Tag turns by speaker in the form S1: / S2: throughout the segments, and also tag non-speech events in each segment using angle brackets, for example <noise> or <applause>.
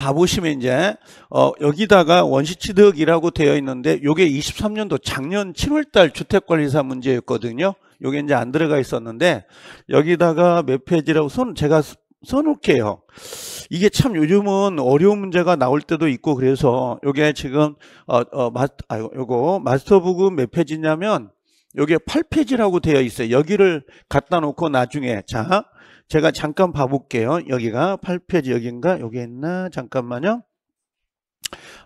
S1: 가보시면 이제 어 여기다가 원시취득이라고 되어 있는데 요게 23년도 작년 7월달 주택관리사 문제였거든요. 요게 이제 안 들어가 있었는데 여기다가 몇 페이지라고 손 제가 써놓을게요. 이게 참 요즘은 어려운 문제가 나올 때도 있고 그래서 요게 지금 어, 어, 마, 아, 요거 마스터북은 몇 페이지냐면 요게 8페이지라고 되어 있어요. 여기를 갖다 놓고 나중에 자 제가 잠깐 봐볼게요. 여기가 8페이지 여긴가 여기 있나? 잠깐만요.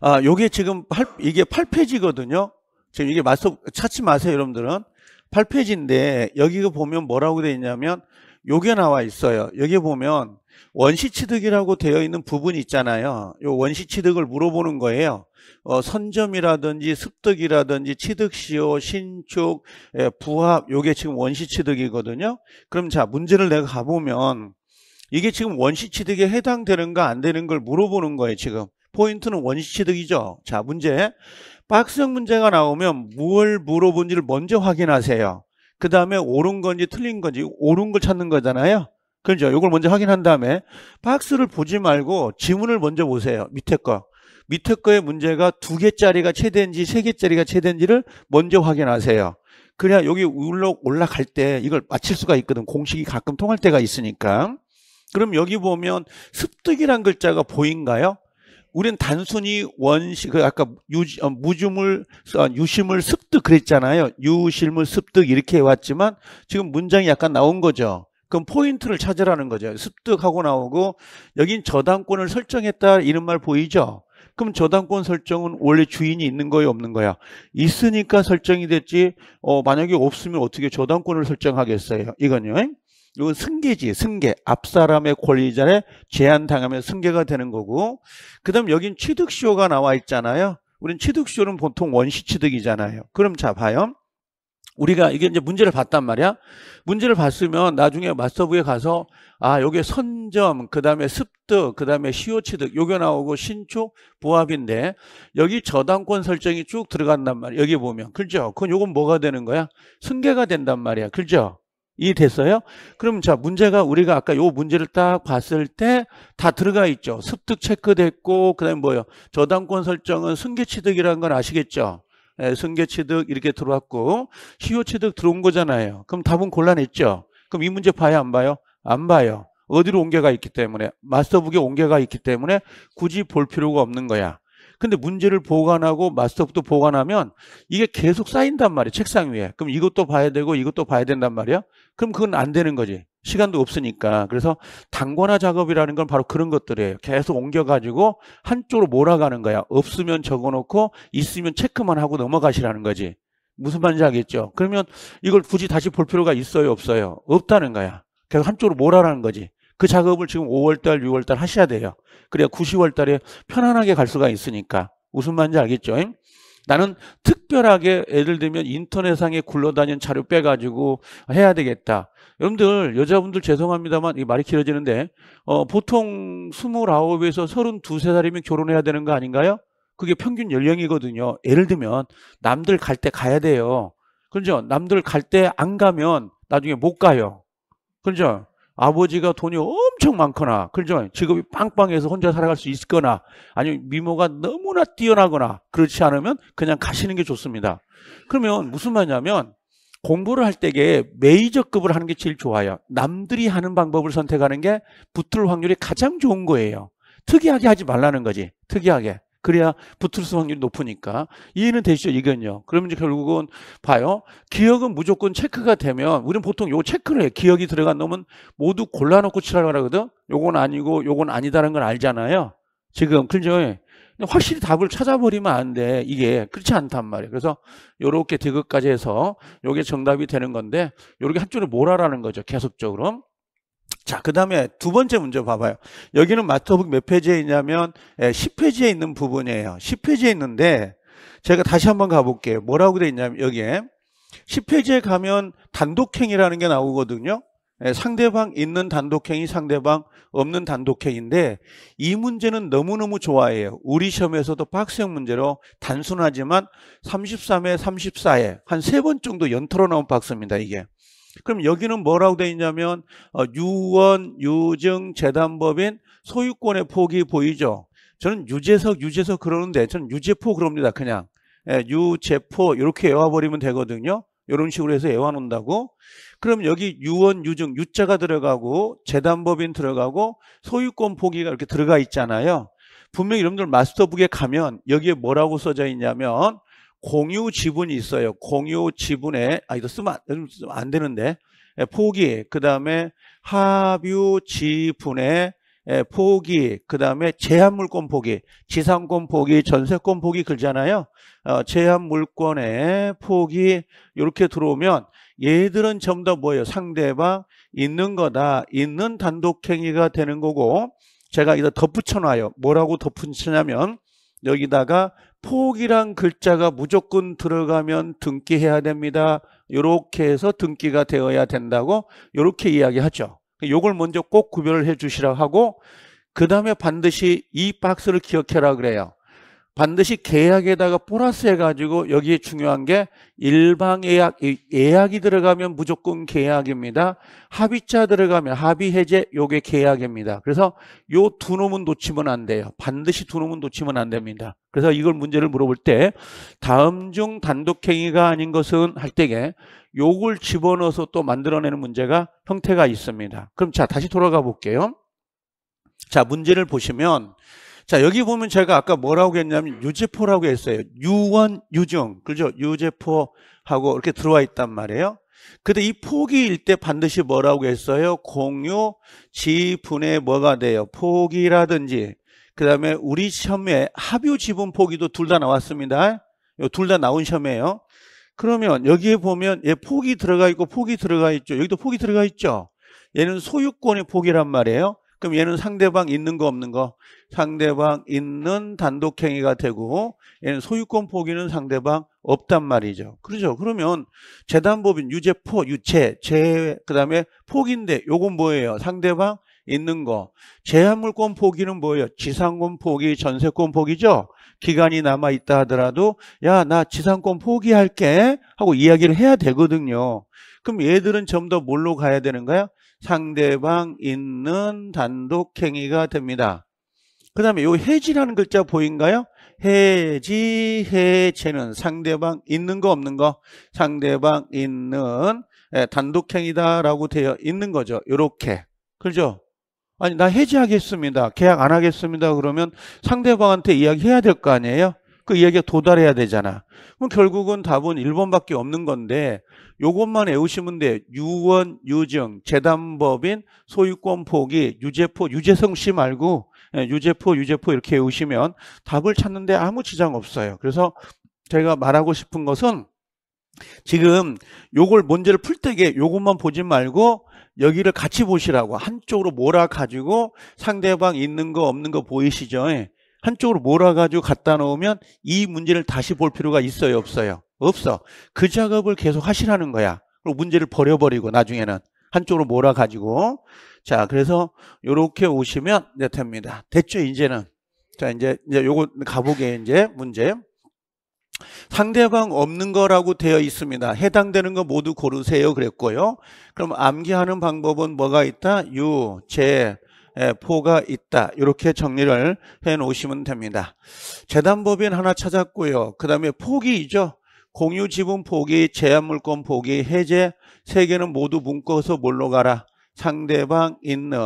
S1: 아, 요게 지금 8, 이게 8페이지거든요. 지금 이게 마스터 찾지 마세요, 여러분들은. 8페이지인데 여기 보면 뭐라고 돼 있냐면 요게 나와 있어요. 여기 보면 원시취득이라고 되어 있는 부분 이 있잖아요. 요 원시취득을 물어보는 거예요. 어, 선점이라든지 습득이라든지 취득시효, 신축, 예, 부합 요게 지금 원시취득이거든요. 그럼 자 문제를 내가 가보면 이게 지금 원시취득에 해당되는가 안 되는 걸 물어보는 거예요. 지금 포인트는 원시취득이죠. 자 문제 박스형 문제가 나오면 뭘 물어본지를 먼저 확인하세요. 그 다음에 옳은 건지 틀린 건지 옳은 걸 찾는 거잖아요. 그죠? 이걸 먼저 확인한 다음에 박스를 보지 말고 지문을 먼저 보세요. 밑에 거. 밑에 거의 문제가 두 개짜리가 최대인지 세 개짜리가 최대인지를 먼저 확인하세요. 그래야 여기 올라갈 때 이걸 맞힐 수가 있거든. 공식이 가끔 통할 때가 있으니까. 그럼 여기 보면 습득이란 글자가 보인가요? 우린 단순히 원시 그 아까 유, 어, 무주물 어, 유심을 습득 그랬잖아요. 유실물 습득 이렇게 해왔지만 지금 문장이 약간 나온 거죠. 그럼 포인트를 찾으라는 거죠. 습득하고 나오고 여긴 저당권을 설정했다 이런 말 보이죠? 그럼 저당권 설정은 원래 주인이 있는 거예요 없는 거야? 있으니까 설정이 됐지 어, 만약에 없으면 어떻게 저당권을 설정하겠어요? 이건요. 이건 승계지 승계 앞사람의 권리자에 제한당하면 승계가 되는 거고 그 다음 여긴 취득시효가 나와 있잖아요 우린 취득시효는 보통 원시취득이잖아요 그럼 자 봐요 우리가 이게 이제 문제를 봤단 말이야. 문제를 봤으면 나중에 마스터부에 가서 아 여기에 선점, 그 다음에 습득, 그 다음에 시효취득 요게 나오고 신축, 보합인데 여기 저당권 설정이 쭉 들어간단 말이야. 여기 보면 그죠? 그건 요건 뭐가 되는 거야? 승계가 된단 말이야. 그죠? 이해됐어요? 그럼 자 문제가 우리가 아까 요 문제를 딱 봤을 때 다 들어가 있죠. 습득 체크됐고 그다음에 뭐요? 예 저당권 설정은 승계취득이라는 건 아시겠죠? 예, 승계취득 이렇게 들어왔고 시효취득 들어온 거잖아요. 그럼 답은 곤란했죠. 그럼 이 문제 봐요 안 봐요? 안 봐요. 어디로 옮겨가 있기 때문에 마스터북에 옮겨가 있기 때문에 굳이 볼 필요가 없는 거야. 근데 문제를 보관하고 마스터북도 보관하면 이게 계속 쌓인단 말이야 책상 위에. 그럼 이것도 봐야 되고 이것도 봐야 된단 말이야. 그럼 그건 안 되는 거지. 시간도 없으니까. 그래서 단권화 작업이라는 건 바로 그런 것들이에요. 계속 옮겨가지고 한쪽으로 몰아가는 거야. 없으면 적어놓고 있으면 체크만 하고 넘어가시라는 거지. 무슨 말인지 알겠죠? 그러면 이걸 굳이 다시 볼 필요가 있어요? 없어요? 없다는 거야. 계속 한쪽으로 몰아라는 거지. 그 작업을 지금 5월달, 6월달 하셔야 돼요. 그래야 9, 0월달에 편안하게 갈 수가 있으니까. 무슨 말인지 알겠죠? 나는 특별하게 예를 들면 인터넷상에 굴러다니는 자료 빼가지고 해야 되겠다. 여러분들 여자분들 죄송합니다만 이 말이 길어지는데 어, 보통 29에서 32살이면 결혼해야 되는 거 아닌가요? 그게 평균 연령이거든요. 예를 들면 남들 갈 때 가야 돼요. 그죠? 남들 갈 때 안 가면 나중에 못 가요. 그죠? 아버지가 돈이 엄청 많거나, 그죠? 직업이 빵빵해서 혼자 살아갈 수 있거나, 아니면 미모가 너무나 뛰어나거나, 그렇지 않으면 그냥 가시는 게 좋습니다. 그러면 무슨 말이냐면, 공부를 할 때에 메이저급을 하는 게 제일 좋아요. 남들이 하는 방법을 선택하는 게 붙을 확률이 가장 좋은 거예요. 특이하게 하지 말라는 거지. 특이하게. 그래야 붙을 수 확률이 높으니까. 이해는 되시죠? 이건요. 그러면 이제 결국은 봐요. 기억은 무조건 체크가 되면 우리는 보통 요 체크를 해. 요 기억이 들어간 놈은 모두 골라놓고 치라고 하거든. 요건 아니고 요건 아니다라는 걸 알잖아요. 지금 그죠? 예. 확실히 답을 찾아버리면 안 돼. 이게 그렇지 않단 말이에요. 그래서 요렇게 디귿까지 해서 이게 정답이 되는 건데 요렇게 한쪽에 몰아라는 거죠. 계속적으로. 자, 그 다음에 두 번째 문제 봐봐요. 여기는 마트북몇 페이지에 있냐면 10페이지에 예, 있는 부분이에요. 10페이지에 있는데 제가 다시 한번 가볼게요. 뭐라고 돼 있냐면 여기에 10페이지에 가면 단독행이라는 게 나오거든요. 예, 상대방 있는 단독행위, 상대방 없는 단독행인데이 문제는 너무너무 좋아해요. 우리 시험에서도 박수형 문제로 단순하지만 3 3에3 4에한 세 번 정도 연타로 나온 박수입니다. 이게. 그럼 여기는 뭐라고 되어 있냐면 어, 유언, 유증, 재단법인 소유권의 폭이 보이죠. 저는 유재석, 유재석 그러는데 저는 유재포 그럽니다. 그냥 예, 유재포 이렇게 외워버리면 되거든요. 이런 식으로 해서 애완온다고 그럼 여기 유언, 유증, 유자가 들어가고 재단법인 들어가고 소유권 포기가 이렇게 들어가 있잖아요. 분명히 여러분들 마스터북에 가면 여기에 뭐라고 써져 있냐면 공유 지분이 있어요. 공유 지분에 아 이거 쓰면 안, 쓰면 안 되는데 예, 포기 그 다음에 합유 지분에 예, 포기, 그 다음에 제한물권 포기, 지상권 포기, 전세권 포기 글잖아요. 어, 제한물권의 포기 이렇게 들어오면 얘들은 전부 다 뭐예요? 상대방 있는 거다. 있는 단독행위가 되는 거고 제가 이거 덧붙여놔요. 뭐라고 덧붙이냐면 여기다가 포기란 글자가 무조건 들어가면 등기해야 됩니다. 이렇게 해서 등기가 되어야 된다고 이렇게 이야기하죠. 요걸 먼저 꼭 구별을 해 주시라 고 하고 그 다음에 반드시 이 박스를 기억해라 그래요. 반드시 계약에다가 플러스 해가지고 여기에 중요한 게 일방 예약, 예약이 들어가면 무조건 계약입니다. 합의자 들어가면 합의 해제, 요게 계약입니다. 그래서 요 두 놈은 놓치면 안 돼요. 반드시 두 놈은 놓치면 안 됩니다. 그래서 이걸 문제를 물어볼 때 다음 중 단독행위가 아닌 것은 할 때에 요걸 집어넣어서 또 만들어내는 문제가 형태가 있습니다. 그럼 자, 다시 돌아가 볼게요. 자, 문제를 보시면 자, 여기 보면 제가 아까 뭐라고 했냐면 유제포라고 했어요. 유원, 유정. 그죠? 유제포하고 이렇게 들어와 있단 말이에요. 근데 이 포기일 때 반드시 뭐라고 했어요? 공유, 지분에 뭐가 돼요? 포기라든지. 그 다음에 우리 시험에 합유 지분 포기도 둘 다 나왔습니다. 둘 다 나온 시험이에요. 그러면 여기에 보면 얘 포기 들어가 있고 포기 들어가 있죠. 여기도 포기 들어가 있죠. 얘는 소유권의 포기란 말이에요. 그럼 얘는 상대방 있는 거 없는 거 상대방 있는 단독행위가 되고 얘는 소유권 포기는 상대방 없단 말이죠. 그렇죠. 그러면 재단법인 유재포, 유체, 재 그다음에 포기인데 요건 뭐예요? 상대방 있는 거. 제한물권 포기는 뭐예요? 지상권 포기, 전세권 포기죠. 기간이 남아 있다 하더라도 야, 나 지상권 포기할게 하고 이야기를 해야 되거든요. 그럼 얘들은 좀 더 뭘로 가야 되는가요? 상대방 있는 단독행위가 됩니다. 그 다음에 요 해지라는 글자 보인가요? 해지, 해체는 상대방 있는 거 없는 거 상대방 있는 예, 단독행위다라고 되어 있는 거죠. 요렇게 그죠? 아니 나 해지하겠습니다. 계약 안 하겠습니다. 그러면 상대방한테 이야기해야 될 거 아니에요? 그 이야기가 도달해야 되잖아. 그럼 결국은 답은 1번밖에 없는 건데 요것만 외우시면 돼. 유언, 유증, 재단법인, 소유권 포기, 유재포, 유재성 씨 말고 예, 유재포, 유재포 이렇게 외우시면 답을 찾는데 아무 지장 없어요. 그래서 제가 말하고 싶은 것은 지금 요걸 문제를 풀 때게 요것만 보지 말고 여기를 같이 보시라고 한쪽으로 몰아가지고 상대방 있는 거 없는 거 보이시죠? 예. 한쪽으로 몰아가지고 갖다 놓으면 이 문제를 다시 볼 필요가 있어요 없어요 없어 그 작업을 계속 하시라는 거야 그리고 문제를 버려버리고 나중에는 한쪽으로 몰아가지고 자 그래서 이렇게 오시면 이제 됩니다 됐죠 이제는 자 이제 이제 요거 가보게 이제 문제 상대방 없는 거라고 되어 있습니다. 해당되는 거 모두 고르세요. 그랬고요. 그럼 암기하는 방법은 뭐가 있다? 유, 제, 예, 포가 있다. 이렇게 정리를 해 놓으시면 됩니다. 재단법인 하나 찾았고요. 그 다음에 포기이죠. 공유 지분 포기, 제한 물권 포기, 해제 세 개는 모두 묶어서 뭘로 가라. 상대방 있는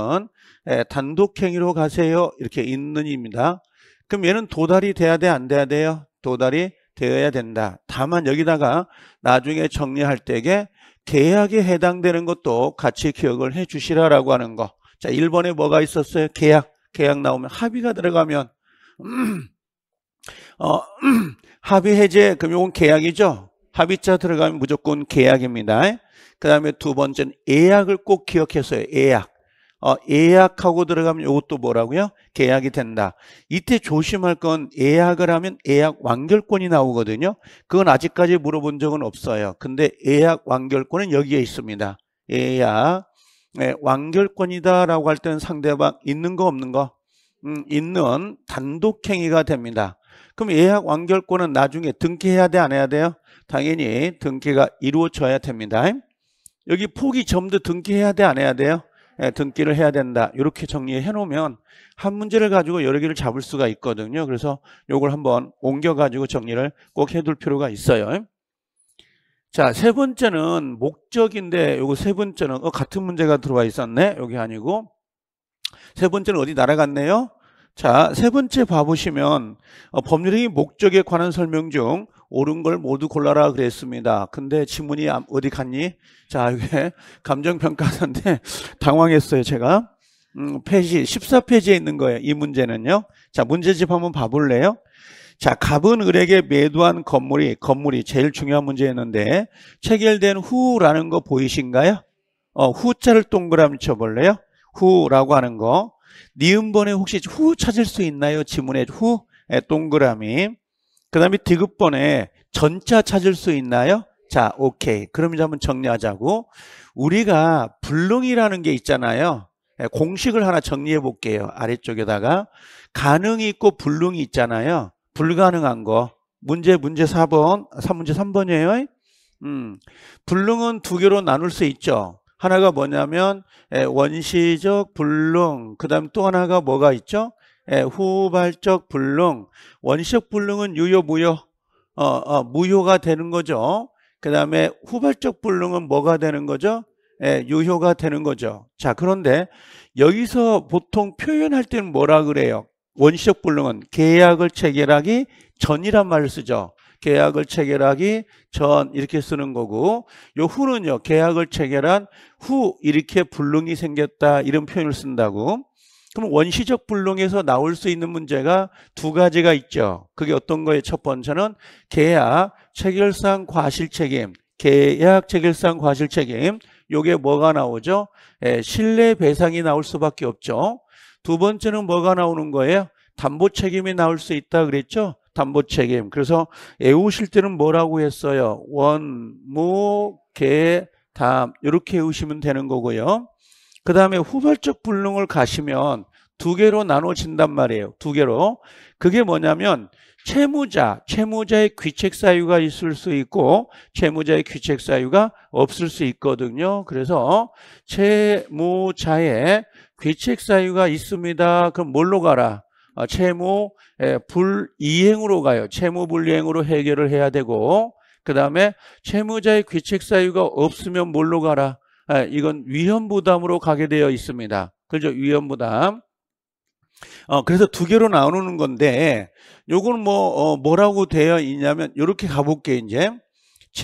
S1: 예, 단독행위로 가세요. 이렇게 있는입니다. 그럼 얘는 도달이 돼야 돼? 안 돼야 돼요? 도달이 되어야 된다. 다만 여기다가 나중에 정리할 때에 계약에 해당되는 것도 같이 기억을 해 주시라라고 하는 거. 자, 1번에 뭐가 있었어요? 계약. 계약 나오면 합의가 들어가면 <clears throat> 어, <clears throat> 합의 해제 그럼 이건 계약이죠. 합의자 들어가면 무조건 계약입니다. 그 다음에 두 번째는 예약을 꼭 기억해서요. 예약. 어, 예약하고 들어가면 이것도 뭐라고요? 계약이 된다. 이때 조심할 건 예약을 하면 예약 완결권이 나오거든요. 그건 아직까지 물어본 적은 없어요. 근데 예약 완결권은 여기에 있습니다. 예약. 네, 완결권이다라고 할 때는 상대방 있는 거 없는 거 음, 있는 단독행위가 됩니다. 그럼 예약 완결권은 나중에 등기해야 돼 안 해야 돼요? 당연히 등기가 이루어져야 됩니다. 여기 포기 점도 등기해야 돼 안 해야 돼요? 네, 등기를 해야 된다. 이렇게 정리해 놓으면 한 문제를 가지고 여러 개를 잡을 수가 있거든요. 그래서 이걸 한번 옮겨 가지고 정리를 꼭 해둘 필요가 있어요. 자, 세 번째는 목적인데 요거 세 번째는 어, 같은 문제가 들어와 있었네. 여기 아니고 세 번째는 어디 날아갔네요. 자, 세 번째 봐보시면 어, 법률행위 목적에 관한 설명 중 옳은 걸 모두 골라라 그랬습니다. 근데 지문이 아, 어디 갔니? 자, 이게 감정평가사인데 <laughs> 당황했어요, 제가. 음, 페이지 14페이지에 있는 거예요. 이 문제는요. 자, 문제집 한번 봐볼래요? 자, 갑은 을에게 매도한 건물이 건물이 제일 중요한 문제였는데 체결된 후라는 거 보이신가요? 어, 후자를 동그라미 쳐볼래요? 후라고 하는 거. 니은번에 혹시 후 찾을 수 있나요? 지문에 후 동그라미. 그 다음에 디귿번에 전자 찾을 수 있나요? 자, 오케이. 그럼 이제 한번 정리하자고. 우리가 불능이라는 게 있잖아요. 공식을 하나 정리해 볼게요. 아래쪽에다가 가능이 있고 불능이 있잖아요. 불가능한 거. 문제 문제 4번, 3문제 3번이에요. 음. 불능은 두 개로 나눌 수 있죠. 하나가 뭐냐면 예, 원시적 불능, 그다음 또 하나가 뭐가 있죠? 예, 후발적 불능. 원시적 불능은 유효 무효. 어, 어, 무효가 되는 거죠. 그다음에 후발적 불능은 뭐가 되는 거죠? 예, 유효가 되는 거죠. 자, 그런데 여기서 보통 표현할 때는 뭐라 그래요? 원시적 불능은 계약을 체결하기 전이란 말을 쓰죠. 계약을 체결하기 전 이렇게 쓰는 거고 요 후는요. 계약을 체결한 후 이렇게 불능이 생겼다 이런 표현을 쓴다고. 그럼 원시적 불능에서 나올 수 있는 문제가 두 가지가 있죠. 그게 어떤 거예요? 첫 번째는 계약 체결상 과실 책임. 계약 체결상 과실 책임. 요게 뭐가 나오죠? 예, 신뢰 배상이 나올 수밖에 없죠. 두 번째는 뭐가 나오는 거예요? 담보 책임이 나올 수 있다 그랬죠? 담보 책임. 그래서 외우실 때는 뭐라고 했어요? 원, 무, 개, 담. 이렇게 외우시면 되는 거고요. 그 다음에 후발적 불능을 가시면 두 개로 나눠진단 말이에요. 두 개로. 그게 뭐냐면 채무자, 채무자의 귀책 사유가 있을 수 있고 채무자의 귀책 사유가 없을 수 있거든요. 그래서 채무자의 귀책 사유가 있습니다. 그럼 뭘로 가라? 아, 채무 예, 불이행으로 가요. 채무 불이행으로 해결을 해야 되고 그 다음에 채무자의 귀책 사유가 없으면 뭘로 가라? 아, 이건 위험 부담으로 가게 되어 있습니다. 그죠? 렇 위험 부담. 어, 그래서 두 개로 나누는 건데 요건 뭐 어, 뭐라고 되어 있냐면 이렇게 가볼게 이제.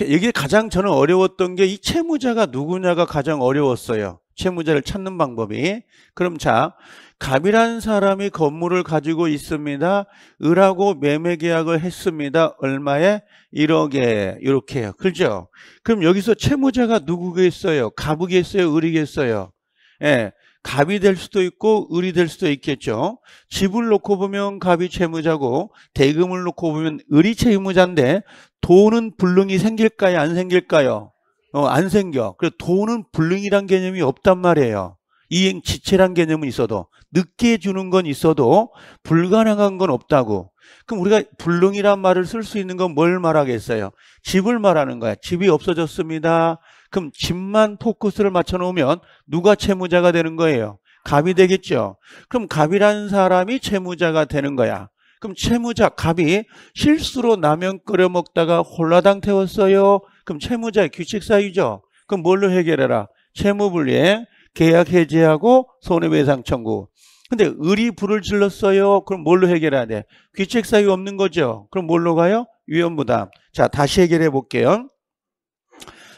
S1: 여기 가장 저는 어려웠던 게 이 채무자가 누구냐가 가장 어려웠어요. 채무자를 찾는 방법이 그럼 자 갑이라는 사람이 건물을 가지고 있습니다 을하고 매매 계약을 했습니다 얼마에 1억에 이렇게 해요 그죠 그럼 여기서 채무자가 누구겠어요 갑이겠어요 을이겠어요 예. 갑이 될 수도 있고 을이 될 수도 있겠죠. 집을 놓고 보면 갑이 채무자고 대금을 놓고 보면 을이 채무자인데 돈은 불능이 생길까요 안 생길까요? 어, 안 생겨. 그래서 도는 불능이란 개념이 없단 말이에요. 이행 지체란 개념은 있어도 늦게 주는 건 있어도 불가능한 건 없다고. 그럼 우리가 불능이란 말을 쓸 수 있는 건 뭘 말하겠어요? 집을 말하는 거야. 집이 없어졌습니다. 그럼 집만 포커스를 맞춰 놓으면 누가 채무자가 되는 거예요? 갑이 되겠죠. 그럼 갑이란 사람이 채무자가 되는 거야. 그럼 채무자 갑이 실수로 라면 끓여 먹다가 홀라당 태웠어요. 그럼 채무자의 규칙 사유죠. 그럼 뭘로 해결해라? 채무불리행 계약 해제하고 손해배상 청구. 근데 을이 불을 질렀어요. 그럼 뭘로 해결해야 돼? 규칙 사유 없는 거죠. 그럼 뭘로 가요? 위험부담. 자, 다시 해결해 볼게요.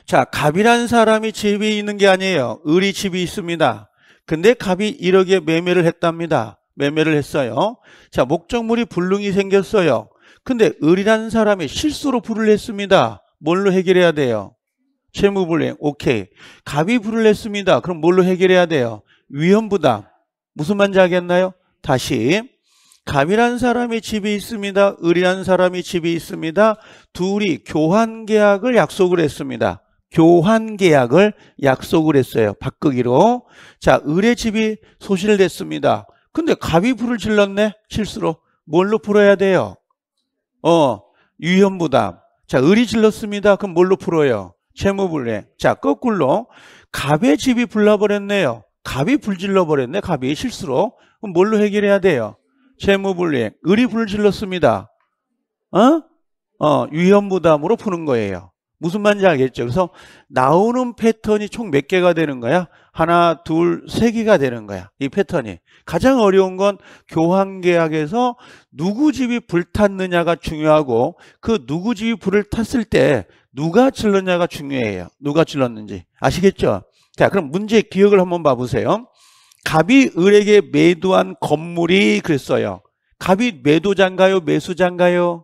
S1: 자, 갑이란 사람이 집이 있는 게 아니에요. 을이 집이 있습니다. 근데 갑이 1억에 매매를 했답니다. 매매를 했어요. 자, 목적물이 불능이 생겼어요. 근데 을이라는 사람이 실수로 불을 냈습니다 뭘로 해결해야 돼요? 채무불행. 오케이. 갑이 불을 냈습니다 그럼 뭘로 해결해야 돼요? 위험부담. 무슨 말인지 알겠나요? 다시. 갑이라는 사람이 집이 있습니다. 을이라는 사람이 집이 있습니다. 둘이 교환 계약을 약속을 했습니다. 교환 계약을 약속을 했어요. 바꾸기로. 자, 을의 집이 소실됐습니다. 근데 갑이 불을 질렀네 실수로 뭘로 풀어야 돼요? 어 위험부담 자 을이 질렀습니다 그럼 뭘로 풀어요? 채무불례 자 거꾸로 갑의 집이 불나버렸네요 갑이 불질러버렸네 갑이 실수로 그럼 뭘로 해결해야 돼요? 채무불례 을이 불질렀습니다 어? 어 위험부담으로 푸는 거예요 무슨 말인지 알겠죠? 그래서 나오는 패턴이 총 몇 개가 되는 거야? 하나, 둘, 세 개가 되는 거야. 이 패턴이. 가장 어려운 건 교환 계약에서 누구 집이 불탔느냐가 중요하고 그 누구 집이 불을 탔을 때 누가 질렀냐가 중요해요. 누가 질렀는지. 아시겠죠? 자, 그럼 문제 기억을 한번 봐 보세요. 갑이 을에게 매도한 건물이 그랬어요. 갑이 매도자가요매수자가요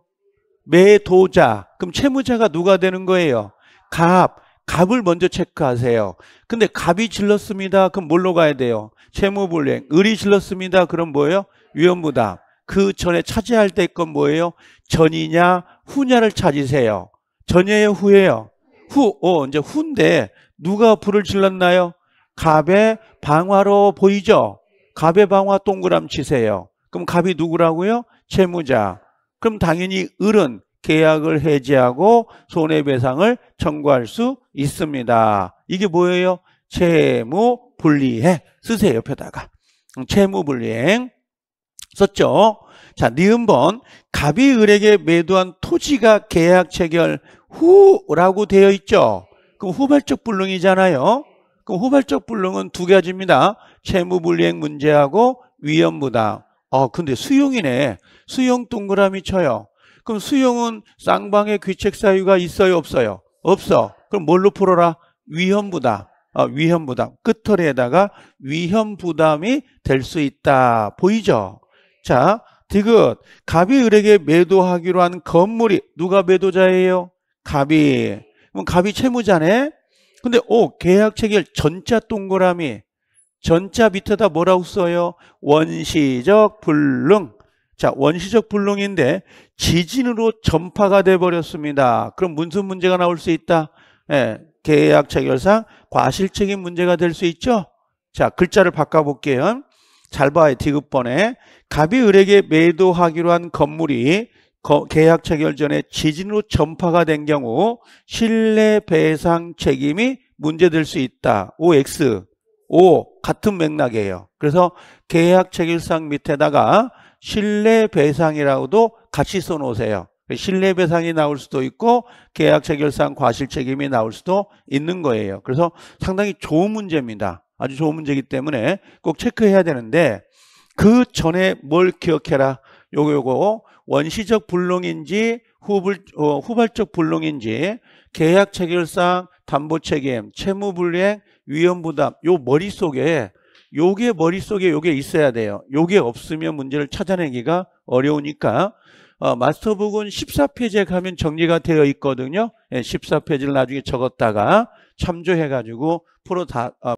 S1: 매도자. 그럼 채무자가 누가 되는 거예요? 갑. 갑을 먼저 체크하세요. 근데 갑이 질렀습니다. 그럼 뭘로 가야 돼요? 채무불행. 을이 질렀습니다. 그럼 뭐예요? 위험부담. 그 전에 차지할 때 건 뭐예요? 전이냐 후냐를 찾으세요. 전이에요 후예요? 후. 어 이제 후인데 누가 불을 질렀나요? 갑의 방화로 보이죠? 갑의 방화 동그람 치세요. 그럼 갑이 누구라고요? 채무자. 그럼 당연히 을은 계약을 해지하고 손해배상을 청구할 수 있습니다. 이게 뭐예요? 채무 분리해 쓰세요 옆에다가 음, 채무 분리행 썼죠. 자, 니은번 갑이 을에게 매도한 토지가 계약 체결 후라고 되어 있죠. 그럼 후발적 불능이잖아요. 그럼 후발적 불능은 두 가지입니다. 채무 불이행 문제하고 위험 부담. 어, 아, 근데 수용이네. 수용 동그라미 쳐요. 그럼 수용은 쌍방의 귀책 사유가 있어요, 없어요? 없어. 그럼 뭘로 풀어라? 위험 부담. 어, 위험 부담. 끝털에다가 위험 부담이 될 수 있다. 보이죠? 자, 디귿. 갑이 을에게 매도하기로 한 건물이 누가 매도자예요? 갑이. 그럼 갑이 채무자네? 근데 오 계약 체결 전자 동그라미 전자 밑에다 뭐라고 써요? 원시적 불능 자, 원시적 불능인데 지진으로 전파가 돼 버렸습니다. 그럼 무슨 문제가 나올 수 있다? 예, 계약 체결상 과실적인 문제가 될 수 있죠. 자, 글자를 바꿔 볼게요. 잘 봐요. 디귿번에 갑이 을에게 매도하기로 한 건물이 계약 체결 전에 지진으로 전파가 된 경우 신뢰 배상 책임이 문제될 수 있다. OX. O 같은 맥락이에요. 그래서 계약 체결상 밑에다가 신뢰배상이라고도 같이 써놓으세요. 신뢰배상이 나올 수도 있고 계약 체결상 과실 책임이 나올 수도 있는 거예요. 그래서 상당히 좋은 문제입니다. 아주 좋은 문제이기 때문에 꼭 체크해야 되는데 그 전에 뭘 기억해라. 요거 요거 원시적 불능인지 후불, 어, 후발적 불능인지 계약 체결상 담보 책임, 채무 불이행, 위험 부담 요 머릿속에 요게 머릿속에 요게 있어야 돼요. 요게 없으면 문제를 찾아내기가 어려우니까 어, 마스터북은 14페이지에 가면 정리가 되어 있거든요. 예, 14페이지를 나중에 적었다가 참조해가지고 프로 다 어,